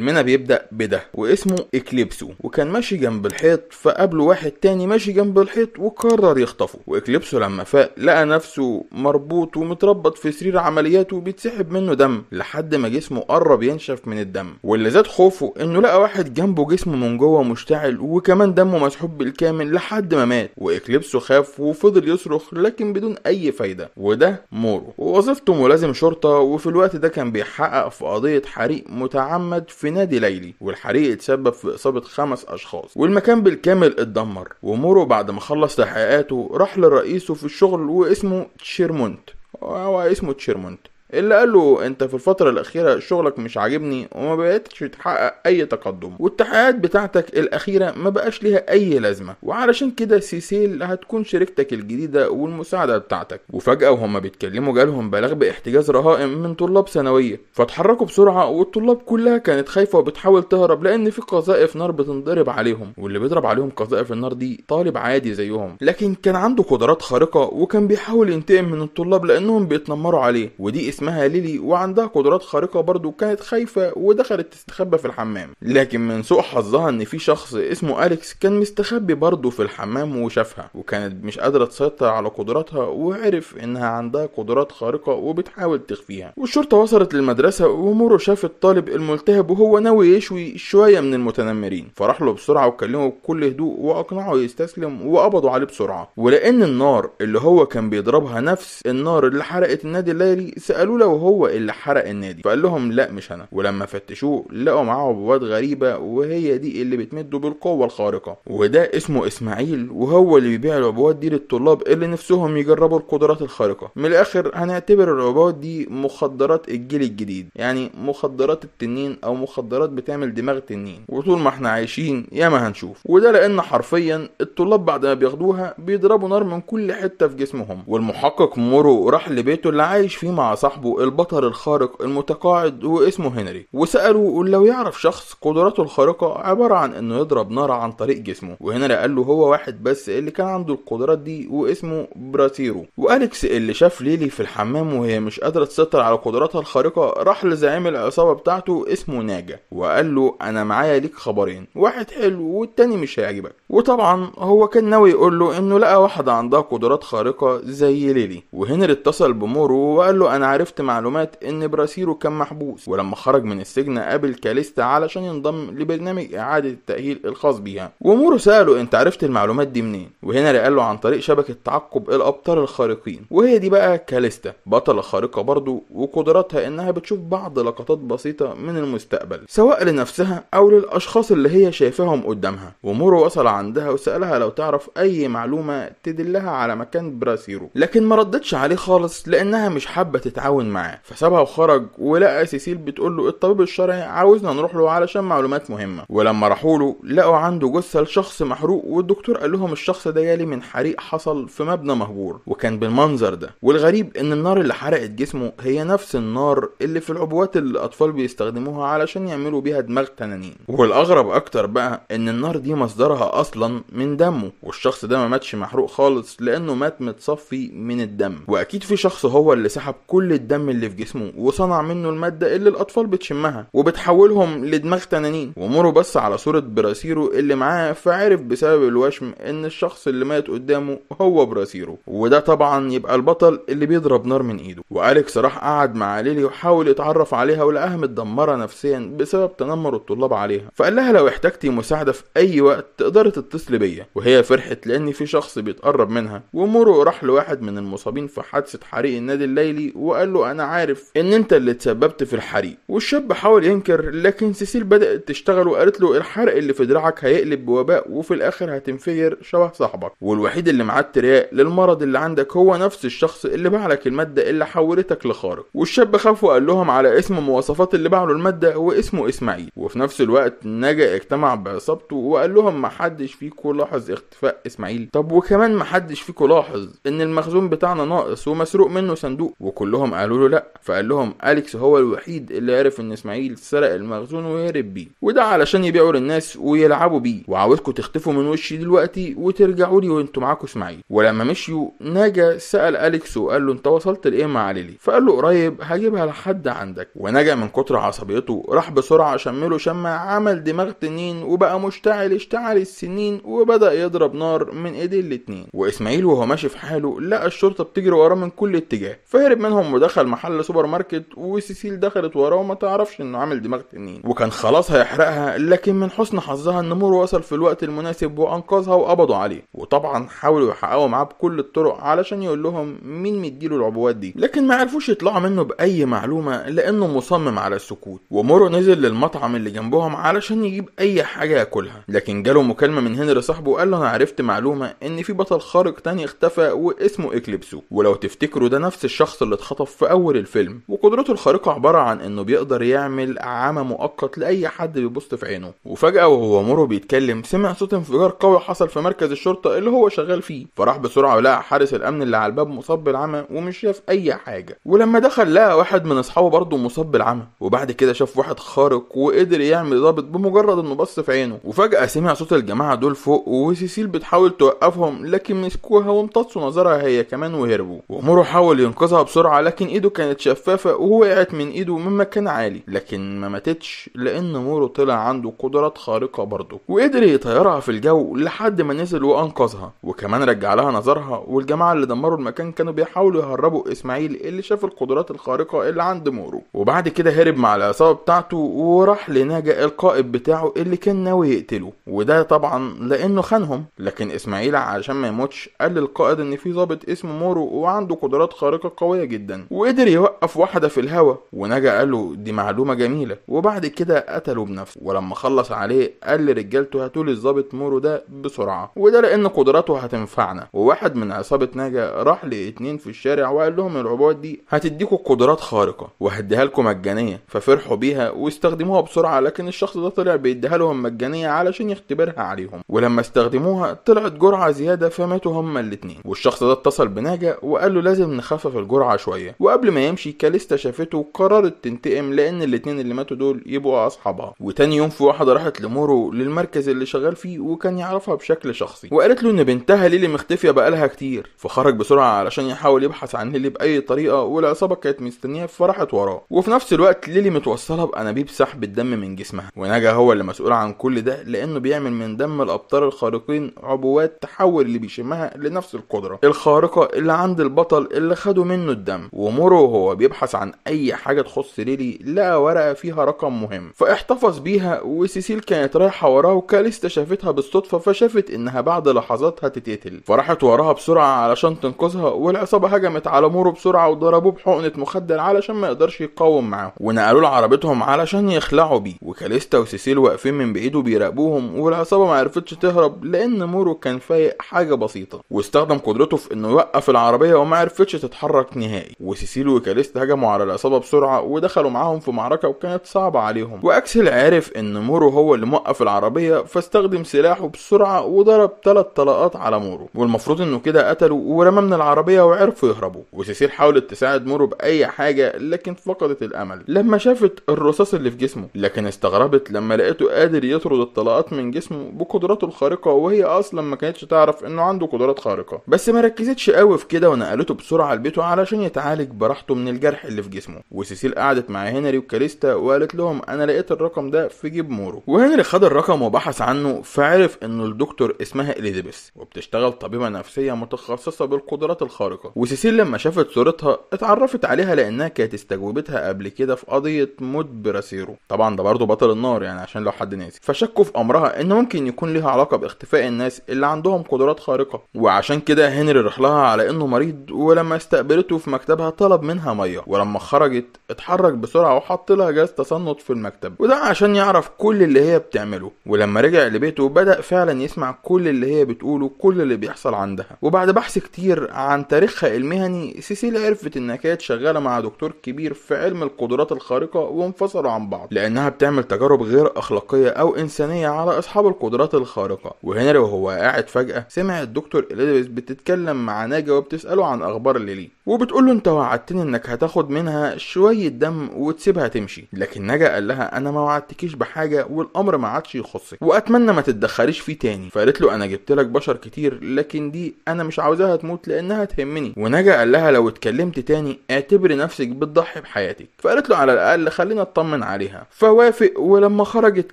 المنى بيبدأ بده واسمه إكليبسو وكان ماشي جنب الحيط فقابله واحد تاني ماشي جنب الحيط وقرر يخطفه وإكليبسو لما فاق لقى نفسه مربوط ومتربط في سرير عمليات وبيتسحب منه دم لحد ما جسمه قرب ينشف من الدم واللي زاد خوفه إنه لقى واحد جنبه جسمه من جوه مشتعل وكمان دمه مسحوب بالكامل لحد ما مات وإكليبسو خاف وفضل يصرخ لكن بدون أي فايدة وده مورو ووظيفته ملازم شرطة وفي الوقت ده كان بيحقق في قضية حريق متعمد في بنادي ليلي والحريق اتسبب في إصابة خمس أشخاص والمكان بالكامل اتدمر ومورو بعد ما خلص تحقيقاته راح لرئيسه في الشغل واسمه تشيرمونت هو اسمه تشيرمونت اللي قال له انت في الفترة الأخيرة شغلك مش عاجبني وما بقتش تحقق أي تقدم والتحقيقات بتاعتك الأخيرة ما بقاش ليها أي لازمة وعلشان كده سيسيل هتكون شركتك الجديدة والمساعدة بتاعتك وفجأة وهم بيتكلموا جالهم بلاغ باحتجاز رهائن من طلاب ثانوية فاتحركوا بسرعة والطلاب كلها كانت خايفة وبتحاول تهرب لأن في قذائف نار بتنضرب عليهم واللي بيضرب عليهم قذائف النار دي طالب عادي زيهم لكن كان عنده قدرات خارقة وكان بيحاول ينتقم من الطلاب لأنهم بيتنمروا عليه ودي اسمها ليلي وعندها قدرات خارقة برضه كانت خايفة ودخلت تستخبى في الحمام لكن من سوء حظها ان في شخص اسمه أليكس كان مستخبي برضه في الحمام وشافها وكانت مش قادرة تسيطر على قدراتها وعرف انها عندها قدرات خارقة وبتحاول تخفيها والشرطة وصلت للمدرسة ومورو شاف الطالب الملتهب وهو ناوي يشوي شوية من المتنمرين فراح له بسرعة وكلمه بكل هدوء وأقنعه يستسلم وقبضوا عليه بسرعة ولأن النار اللي هو كان بيضربها نفس النار اللي حرقت النادي الليلي سألوه قالوا لو هو اللي حرق النادي فقال لهم لا مش انا ولما فتشوه لقوا معاه عبوات غريبه وهي دي اللي بتمده بالقوه الخارقه وده اسمه اسماعيل وهو اللي بيبيع العبوات دي للطلاب اللي نفسهم يجربوا القدرات الخارقه من الاخر هنعتبر العبوات دي مخدرات الجيل الجديد يعني مخدرات التنين او مخدرات بتعمل دماغ تنين وطول ما احنا عايشين ياما هنشوف وده لان حرفيا الطلاب بعد ما بياخدوها بيضربوا نار من كل حته في جسمهم والمحقق مورو راح لبيته اللي عايش فيه مع صاحبه صاحبه البطل الخارق المتقاعد واسمه هنري وسأله لو يعرف شخص قدراته الخارقة عبارة عن انه يضرب نار عن طريق جسمه وهنري قال له هو واحد بس اللي كان عنده القدرات دي واسمه براسيرو وأليكس اللي شاف ليلي في الحمام وهي مش قادرة تسيطر على قدراتها الخارقة راح لزعيم العصابة بتاعته اسمه ناجا وقال له أنا معايا ليك خبرين واحد حلو والتاني مش هيعجبك وطبعا هو كان ناوي يقول له إنه لقى واحدة عندها قدرات خارقة زي ليلي وهنري اتصل بمورو وقال له أنا عارف اكتشفت معلومات ان براسيرو كان محبوس ولما خرج من السجن قابل كاليستا علشان ينضم لبرنامج اعادة التأهيل الخاص بيها ومورو سأله انت عرفت المعلومات دي منين وهنا قال له عن طريق شبكة تعقب الابطال الخارقين وهي دي بقى كاليستا بطلة خارقة برضو وقدراتها انها بتشوف بعض لقطات بسيطة من المستقبل سواء لنفسها او للاشخاص اللي هي شايفاهم قدامها ومورو وصل عندها وسألها لو تعرف اي معلومة تدلها على مكان براسيرو لكن ما ردتش عليه خالص لانها مش حابة تتعاون تعاون معاه فسابها وخرج ولقى سيسيل بتقول له الطبيب الشرعي عاوزنا نروح له علشان معلومات مهمه ولما راحوا له لقوا عنده جثه لشخص محروق والدكتور قال لهم الشخص ده جالي من حريق حصل في مبنى مهجور وكان بالمنظر ده والغريب ان النار اللي حرقت جسمه هي نفس النار اللي في العبوات اللي الاطفال بيستخدموها علشان يعملوا بيها دماغ تنانين والاغرب اكتر بقى ان النار دي مصدرها اصلا من دمه والشخص ده ما ماتش محروق خالص لانه مات متصفي من الدم واكيد في شخص هو اللي سحب كل الدم اللي في جسمه وصنع منه المادة اللي الأطفال بتشمها وبتحولهم لدماغ تنانين ومروا بس على صورة براسيرو اللي معاه فعرف بسبب الوشم إن الشخص اللي مات قدامه هو براسيرو وده طبعا يبقى البطل اللي بيضرب نار من إيده وأليكس راح قعد مع ليلي وحاول يتعرف عليها ولقاها متدمرة نفسيا بسبب تنمر الطلاب عليها فقال لها لو احتجتي مساعدة في أي وقت تقدري تتصلي بيا وهي فرحت لأن في شخص بيتقرب منها ومورو راح لواحد من المصابين في حادثة حريق النادي الليلي وقال قال له انا عارف ان انت اللي اتسببت في الحريق والشاب حاول ينكر لكن سيسيل بدات تشتغل وقالت له الحرق اللي في دراعك هيقلب بوباء وفي الاخر هتنفجر شبه صاحبك والوحيد اللي معاه الترياق للمرض اللي عندك هو نفس الشخص اللي باع لك الماده اللي حولتك لخارق والشاب خاف وقال لهم على اسم مواصفات اللي باع له الماده واسمه اسماعيل وفي نفس الوقت نجا اجتمع بعصابته وقال لهم محدش فيكم لاحظ اختفاء اسماعيل طب وكمان محدش فيكم لاحظ ان المخزون بتاعنا ناقص ومسروق منه صندوق وكلهم قالوا له لا فقال لهم أليكس هو الوحيد اللي عرف إن إسماعيل سرق المخزون وهرب بيه وده علشان يبيعوا للناس ويلعبوا بيه وعاوزكم تختفوا من وشي دلوقتي وترجعوا لي وانتوا معاكم إسماعيل ولما مشيوا نجا سأل أليكس وقال له أنت وصلت لإيه مع ليلي فقال له قريب هجيبها لحد عندك ونجا من كتر عصبيته راح بسرعة شمله شمة عمل دماغ تنين وبقى مشتعل اشتعل السنين وبدأ يضرب نار من ايدي الاتنين وإسماعيل وهو ماشي في حاله لقى الشرطة بتجري وراه من كل اتجاه فهرب منهم ودخل دخل محل سوبر ماركت وسيسيل دخلت وراه وما تعرفش انه عامل دماغ تنين وكان خلاص هيحرقها لكن من حسن حظها ان مور وصل في الوقت المناسب وانقذها وقبضوا عليه وطبعا حاولوا يحققوا معاه بكل الطرق علشان يقول لهم مين مديله العبوات دي لكن ما عرفوش يطلعوا منه باي معلومه لانه مصمم على السكوت ومورو نزل للمطعم اللي جنبهم علشان يجيب اي حاجه ياكلها لكن جاله مكالمه من هنري صاحبه قال له انا عرفت معلومه ان في بطل خارق تاني اختفى واسمه اكليبسو ولو تفتكروا ده نفس الشخص اللي اتخطف في أول الفيلم وقدرته الخارقة عبارة عن إنه بيقدر يعمل عمى مؤقت لأي حد بيبص في عينه وفجأة وهو مورو بيتكلم سمع صوت انفجار قوي حصل في مركز الشرطة اللي هو شغال فيه فراح بسرعة ولقى حارس الأمن اللي على الباب مصاب بالعمى ومش شاف أي حاجة ولما دخل لقى واحد من أصحابه برضه مصاب بالعمى وبعد كده شاف واحد خارق وقدر يعمل ضابط بمجرد إنه بص في عينه وفجأة سمع صوت الجماعة دول فوق وسيسيل بتحاول توقفهم لكن مسكوها وامتصوا نظرها هي كمان وهربوا ومورو حاول ينقذها بسرعة لكن ايده كانت شفافة ووقعت من ايده من مكان عالي لكن ما ماتتش لان مورو طلع عنده قدرات خارقة برضه وقدر يطيرها في الجو لحد ما نزل وانقذها وكمان رجع لها نظرها والجماعة اللي دمروا المكان كانوا بيحاولوا يهربوا اسماعيل اللي شاف القدرات الخارقة اللي عند مورو وبعد كده هرب مع العصابة بتاعته وراح لناجا القائد بتاعه اللي كان ناوي يقتله وده طبعا لانه خانهم لكن اسماعيل عشان ما يموتش قال للقائد ان في ضابط اسمه مورو وعنده قدرات خارقة قوية جدا وقدر يوقف واحدة في الهوا ونجا قال له دي معلومة جميلة وبعد كده قتله بنفسه ولما خلص عليه قال لرجالته هاتوا لي الظابط مورو ده بسرعة وده لأن قدراته هتنفعنا وواحد من عصابة نجا راح لاتنين في الشارع وقال لهم العبوات دي هتديكوا قدرات خارقة وهديها لكم مجانية ففرحوا بيها واستخدموها بسرعة لكن الشخص ده طلع بيديها لهم مجانية علشان يختبرها عليهم ولما استخدموها طلعت جرعة زيادة فماتوا هما الاتنين والشخص ده اتصل بناجا وقال له لازم نخفف الجرعة شوية وقبل ما يمشي كاليستا شافته وقررت تنتقم لان الاتنين اللي ماتوا دول يبقوا اصحابها وتاني يوم في واحده راحت لمورو للمركز اللي شغال فيه وكان يعرفها بشكل شخصي وقالت له ان بنتها ليلي مختفيه بقالها كتير فخرج بسرعه علشان يحاول يبحث عن ليلي باي طريقه والعصابه كانت مستنياه فراحت وراه وفي نفس الوقت ليلي متوصله بانابيب سحب الدم من جسمها ونجا هو اللي مسؤول عن كل ده لانه بيعمل من دم الابطال الخارقين عبوات تحول اللي بيشمها لنفس القدره الخارقه اللي عند البطل اللي خدوا منه الدم عمره وهو بيبحث عن أي حاجة تخص ليلي لقى ورقة فيها رقم مهم فاحتفظ بيها وسيسيل كانت رايحة وراه وكاليستا شافتها بالصدفة فشافت إنها بعد لحظات هتتقتل فراحت وراها بسرعة علشان تنقذها والعصابة هجمت على مورو بسرعة وضربوه بحقنة مخدر علشان ما يقدرش يقاوم معاهم ونقلوه لعربتهم علشان يخلعوا بيه وكاليستا وسيسيل واقفين من بعيد وبيراقبوهم والعصابة ما عرفتش تهرب لأن مورو كان فايق حاجة بسيطة واستخدم قدرته في إنه يوقف العربية وما عرفتش تتحرك نهائي وسيسيلو وكاليست هجموا على العصابة بسرعة ودخلوا معاهم في معركة وكانت صعبة عليهم وأكسل عرف إن مورو هو اللي موقف العربية فاستخدم سلاحه بسرعة وضرب ثلاث طلقات على مورو والمفروض إنه كده قتله ورمى من العربية وعرفوا يهربوا وسيسيل حاولت تساعد مورو بأي حاجة لكن فقدت الأمل لما شافت الرصاص اللي في جسمه لكن استغربت لما لقيته قادر يطرد الطلقات من جسمه بقدراته الخارقة وهي أصلا ما كانتش تعرف إنه عنده قدرات خارقة بس ما ركزتش قوي في كده ونقلته بسرعة لبيته علشان يتعالج براحته من الجرح اللي في جسمه وسيسيل قعدت مع هنري وكاليستا وقالت لهم انا لقيت الرقم ده في جيب مورو وهنري خد الرقم وبحث عنه فعرف انه الدكتور اسمها اليزابيث وبتشتغل طبيبه نفسيه متخصصه بالقدرات الخارقه وسيسيل لما شافت صورتها اتعرفت عليها لانها كانت استجوبتها قبل كده في قضيه موت براسيرو طبعا ده برضه بطل النار يعني عشان لو حد ناسي فشكوا في امرها ان ممكن يكون ليها علاقه باختفاء الناس اللي عندهم قدرات خارقه وعشان كده هنري راح لها على انه مريض ولما استقبلته في مكتبها طلب منها ميه ولما خرجت اتحرك بسرعه وحط لها جهاز تصنت في المكتب وده عشان يعرف كل اللي هي بتعمله ولما رجع لبيته بدا فعلا يسمع كل اللي هي بتقوله كل اللي بيحصل عندها وبعد بحث كتير عن تاريخها المهني سيسيل عرفت انها كانت شغاله مع دكتور كبير في علم القدرات الخارقه وانفصلوا عن بعض لانها بتعمل تجارب غير اخلاقيه او انسانيه على اصحاب القدرات الخارقه وهنري وهو قاعد فجاه سمع الدكتور اليزابيث بتتكلم مع ناجا وبتساله عن اخبار ليلي وبتقول له انت وعدتني انك هتاخد منها شويه دم وتسيبها تمشي لكن نجا قال لها انا ما وعدتكيش بحاجه والامر ما عادش يخصك واتمنى ما تتدخليش فيه تاني فقالت له انا جبت لك بشر كتير لكن دي انا مش عاوزاها تموت لانها تهمني ونجا قال لها لو اتكلمت تاني اعتبري نفسك بتضحي بحياتك فقالت له على الاقل خلينا اطمن عليها فوافق ولما خرجت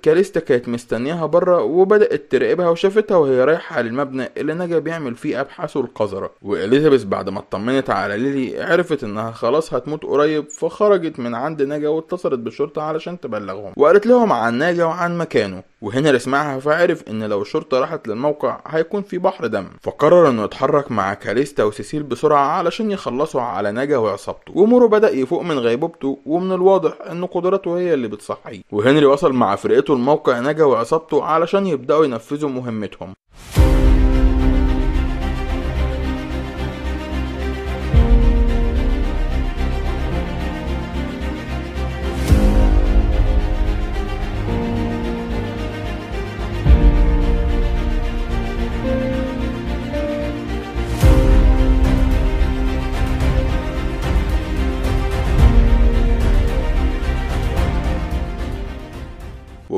كاليستا كانت مستنياها بره وبدات تراقبها وشافتها وهي رايحه للمبنى اللي نجا بيعمل فيه ابحاثه القذره واليزابيث بعد ما اطمنت على ليلي عرفت انها خلاص هتموت قريب فخرجت من عند ناجا واتصلت بالشرطه علشان تبلغهم وقالت لهم عن ناجا وعن مكانه وهنري سمعها فعرف ان لو الشرطه راحت للموقع هيكون في بحر دم فقرر انه يتحرك مع كاليستا وسيسيل بسرعه علشان يخلصوا على ناجا وعصابته ومورو بدا يفوق من غيبوبته ومن الواضح ان قدراته هي اللي بتصحيه وهنري وصل مع فرقته لموقع ناجا وعصابته علشان يبداوا ينفذوا مهمتهم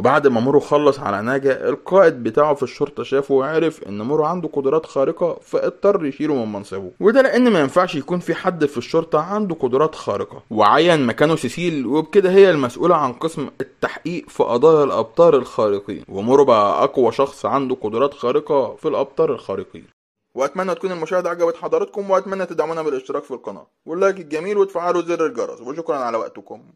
وبعد ما مورو خلص على ناجا القائد بتاعه في الشرطة شافه وعرف ان مورو عنده قدرات خارقة فاضطر يشيله من منصبه وده لان ما ينفعش يكون في حد في الشرطة عنده قدرات خارقة وعين مكانه سيسيل وبكده هي المسؤولة عن قسم التحقيق في قضايا الابطال الخارقين ومورو بقى اقوى شخص عنده قدرات خارقة في الابطال الخارقين واتمنى تكون المشاهدة عجبت حضراتكم واتمنى تدعمونا بالاشتراك في القناة واللايك الجميل وتفعلوا زر الجرس وشكرا على وقتكم